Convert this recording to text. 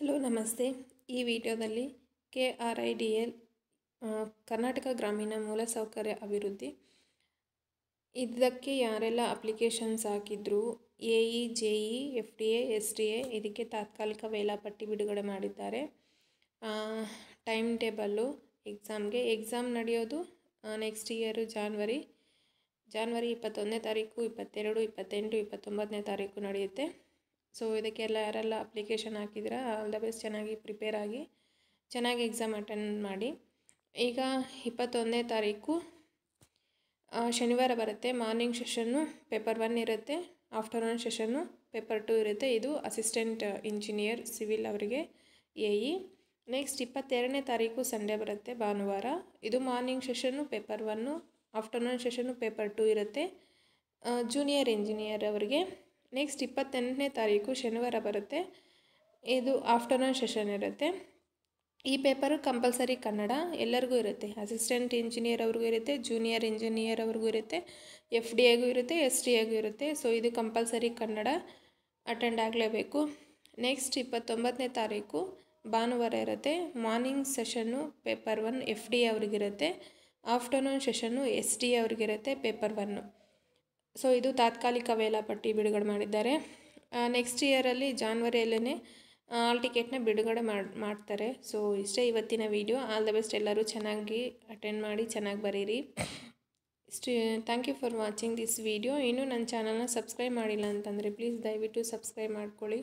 hello ನಮಸ್ತೆ ಈ ವಿಡಿಯೋದಲ್ಲಿ K R I D L Karnataka ಗ್ರಾಮೀಣ ಮೂಲಸೌಕರ್ಯ ಅಭಿವೃದ್ಧಿ ಇದಕ್ಕೆ ಯಾರೆಲ್ಲ ಅಪ್ಲಿಕೇಶನ್ಸ್ ಹಾಕಿದ್ರು A E J E F D A S D A ಇದಕ್ಕೆ ತಾತ್ಕಾಲಿಕ ವೇಳಾಪಟ್ಟಿ ಬಿಡುಗಡೆ ಮಾಡಿದ್ದಾರೆ ಟೈಮ್ ಟೇಬಲ್ಲು ಎಕ್ಸಾಮ್ಗೆ ಎಕ್ಸಾಮ್ ನಡೆಯೋದು ನೆಕ್ಸ್ಟ್ ಇಯರು ಜಾನ್ವರಿ ಜಾನ್ವರಿ ಇಪ್ಪತ್ತೊಂದನೇ ತಾರೀಕು ಇಪ್ಪತ್ತೆರಡು ಇಪ್ಪತ್ತೆಂಟು ಇಪ್ಪತ್ತೊಂಬತ್ತನೇ ತಾರೀಕು ನಡೆಯುತ್ತೆ ಸೊ ಇದಕ್ಕೆಲ್ಲ ಯಾರೆಲ್ಲ ಅಪ್ಲಿಕೇಶನ್ ಹಾಕಿದ್ರೆ ಆಲ್ ದ ಬೆಸ್ಟ್ ಚೆನ್ನಾಗಿ ಪ್ರಿಪೇರ್ ಆಗಿ ಚೆನ್ನಾಗಿ ಎಕ್ಸಾಮ್ ಅಟೆಂಡ್ ಮಾಡಿ ಈಗ ಇಪ್ಪತ್ತೊಂದನೇ ತಾರೀಕು ಶನಿವಾರ ಬರುತ್ತೆ ಮಾರ್ನಿಂಗ್ ಸೆಷನ್ನು ಪೇಪರ್ ಒನ್ ಇರುತ್ತೆ ಆಫ್ಟರ್ನೂನ್ ಸೆಷನ್ನು ಪೇಪರ್ ಟು ಇರುತ್ತೆ ಇದು ಅಸಿಸ್ಟೆಂಟ್ ಇಂಜಿನಿಯರ್ ಸಿವಿಲ್ ಅವರಿಗೆ ಎ ಇ ನೆಕ್ಸ್ಟ್ ಇಪ್ಪತ್ತೆರಡನೇ ತಾರೀಕು ಸಂಡೇ ಬರುತ್ತೆ ಭಾನುವಾರ ಇದು morning session paper one afternoon session paper two ಇರುತ್ತೆ ಜೂನಿಯರ್ ಇಂಜಿನಿಯರ್ ಅವರಿಗೆ ನೆಕ್ಸ್ಟ್ ಇಪ್ಪತ್ತೆಂಟನೇ ತಾರೀಕು ಶನಿವಾರ ಬರುತ್ತೆ ಇದು ಆಫ್ಟರ್ನೂನ್ ಸೆಷನ್ ಇರುತ್ತೆ ಈ ಪೇಪರು ಕಂಪಲ್ಸರಿ ಕನ್ನಡ ಎಲ್ಲರಿಗೂ ಇರುತ್ತೆ ಅಸಿಸ್ಟೆಂಟ್ ಇಂಜಿನಿಯರ್ ಅವ್ರಿಗೂ ಇರುತ್ತೆ ಜೂನಿಯರ್ ಇಂಜಿನಿಯರ್ ಅವ್ರಿಗೂ ಇರುತ್ತೆ ಎಫ್ ಡಿ ಆಗೂ ಇರುತ್ತೆ ಎಸ್ ಡಿ ಆಗೂ ಇರುತ್ತೆ ಸೊ ಇದು ಕಂಪಲ್ಸರಿ ಕನ್ನಡ ಅಟೆಂಡ್ ಆಗಲೇಬೇಕು ನೆಕ್ಸ್ಟ್ ಇಪ್ಪತ್ತೊಂಬತ್ತನೇ ತಾರೀಕು ಭಾನುವಾರ ಇರುತ್ತೆ morning session paper one F D ಅವ್ರಿಗಿರುತ್ತೆ ಆಫ್ಟರ್ನೂನ್ ಸೆಷನ್ನು ಎಸ್ ಡಿ ಅವ್ರಿಗಿರುತ್ತೆ ಪೇಪರ್ ಒನ್ನು ಸೊ ಇದು ತಾತ್ಕಾಲಿಕ ವೇಳಾಪಟ್ಟಿ ಬಿಡುಗಡೆ ಮಾಡಿದ್ದಾರೆ ನೆಕ್ಸ್ಟ್ ಇಯರಲ್ಲಿ ಜಾನ್ವರಿಯಲ್ಲೇ ಆಲ್ ಟಿಕೆಟ್ನ ಬಿಡುಗಡೆ ಮಾಡಿ ಮಾಡ್ತಾರೆ ಸೊ ಇಷ್ಟೇ ಇವತ್ತಿನ ವಿಡಿಯೋ ಆಲ್ ದ ಬೆಸ್ಟ್ ಎಲ್ಲರೂ ಚೆನ್ನಾಗಿ ಅಟೆಂಡ್ ಮಾಡಿ ಚೆನ್ನಾಗಿ ಬರೀರಿ ಇಷ್ಟು thank you for watching this video ಇನ್ನೂ ನನ್ನ ಚಾನಲ್ನ ಸಬ್ಸ್ಕ್ರೈಬ್ ಮಾಡಿಲ್ಲ ಅಂತಂದರೆ ಪ್ಲೀಸ್ ದಯವಿಟ್ಟು ಸಬ್ಸ್ಕ್ರೈಬ್ ಮಾಡ್ಕೊಳ್ಳಿ